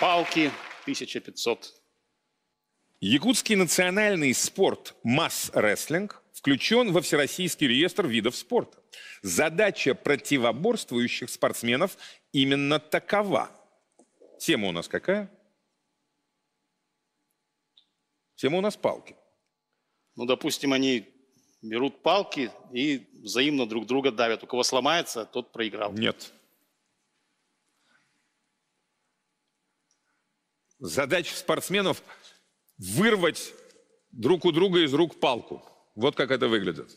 палки 1500. Якутский национальный спорт масс-рестлинг включен во Всероссийский реестр видов спорта. Задача противоборствующих спортсменов именно такова. Тема у нас какая? Тема у нас палки. Ну, допустим, они берут палки и взаимно друг друга давят. У кого сломается, тот проиграл. Нет. задача спортсменов вырвать друг у друга из рук палку. Вот как это выглядит.